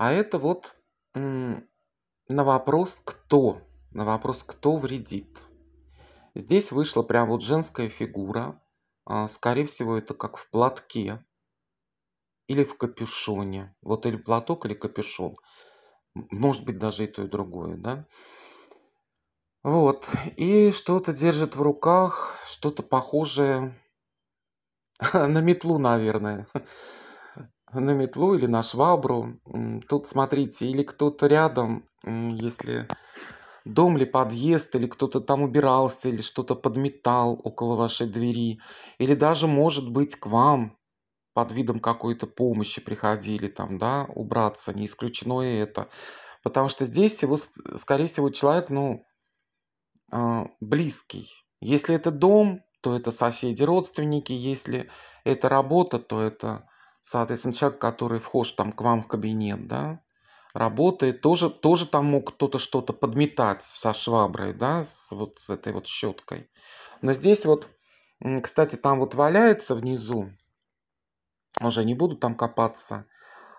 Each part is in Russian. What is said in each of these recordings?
А это вот на вопрос «кто?», на вопрос «кто вредит?». Здесь вышла прям вот женская фигура. А, скорее всего, это как в платке или в капюшоне. Вот или платок, или капюшон. Может быть, даже и то, и другое, да? Вот. И что-то держит в руках, что-то похожее на метлу, наверное на метлу или на швабру. Тут смотрите, или кто-то рядом, если дом ли подъезд, или кто-то там убирался, или что-то подметал около вашей двери, или даже, может быть, к вам под видом какой-то помощи приходили там, да, убраться, не исключено и это. Потому что здесь его, скорее всего, человек, ну, а, близкий. Если это дом, то это соседи, родственники. Если это работа, то это Соответственно, человек, который вхож там к вам в кабинет, да, работает, тоже, тоже там мог кто-то что-то подметать со шваброй, да, с, вот с этой вот щеткой. Но здесь вот, кстати, там вот валяется внизу, уже не буду там копаться,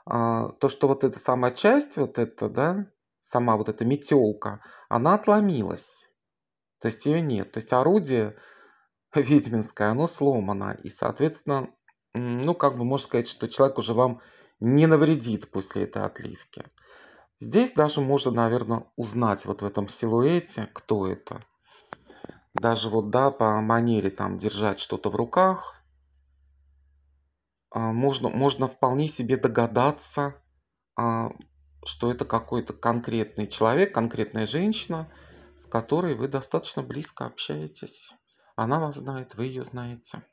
а, то, что вот эта сама часть, вот эта, да, сама вот эта метелка, она отломилась. То есть ее нет. То есть орудие ведьминское, оно сломано. И, соответственно, ну, как бы можно сказать, что человек уже вам не навредит после этой отливки. Здесь даже можно, наверное, узнать вот в этом силуэте, кто это. Даже вот, да, по манере там держать что-то в руках, а, можно, можно вполне себе догадаться, а, что это какой-то конкретный человек, конкретная женщина, с которой вы достаточно близко общаетесь. Она вас знает, вы ее знаете.